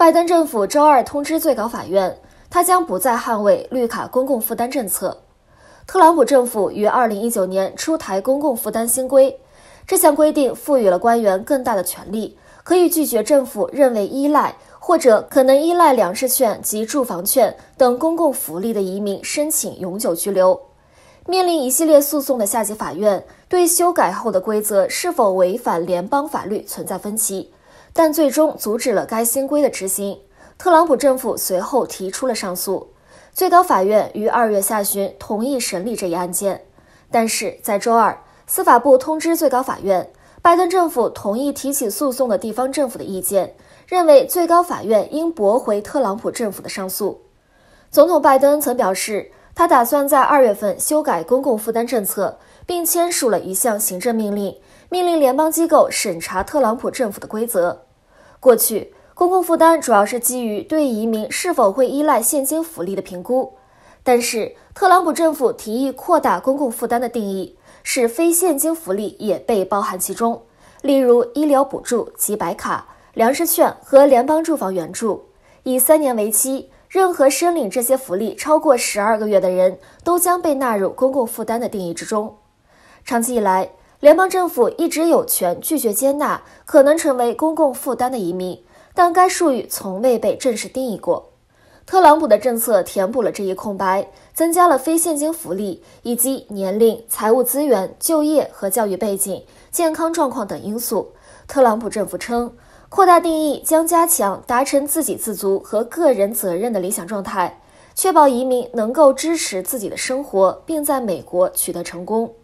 拜登政府周二通知最高法院，他将不再捍卫绿卡公共负担政策。特朗普政府于二零一九年出台公共负担新规，这项规定赋予了官员更大的权利，可以拒绝政府认为依赖或者可能依赖粮食券及住房券等公共福利的移民申请永久居留。面临一系列诉讼的下级法院，对修改后的规则是否违反联邦法律存在分歧。但最终阻止了该新规的执行。特朗普政府随后提出了上诉，最高法院于二月下旬同意审理这一案件。但是在周二，司法部通知最高法院，拜登政府同意提起诉讼的地方政府的意见，认为最高法院应驳回特朗普政府的上诉。总统拜登曾表示。他打算在二月份修改公共负担政策，并签署了一项行政命令，命令联邦机构审查特朗普政府的规则。过去，公共负担主要是基于对移民是否会依赖现金福利的评估，但是特朗普政府提议扩大公共负担的定义，使非现金福利也被包含其中，例如医疗补助及白卡、粮食券和联邦住房援助，以三年为期。任何申领这些福利超过十二个月的人都将被纳入公共负担的定义之中。长期以来，联邦政府一直有权拒绝接纳可能成为公共负担的移民，但该术语从未被正式定义过。特朗普的政策填补了这一空白，增加了非现金福利以及年龄、财务资源、就业和教育背景、健康状况等因素。特朗普政府称。扩大定义将加强达成自给自足和个人责任的理想状态，确保移民能够支持自己的生活，并在美国取得成功。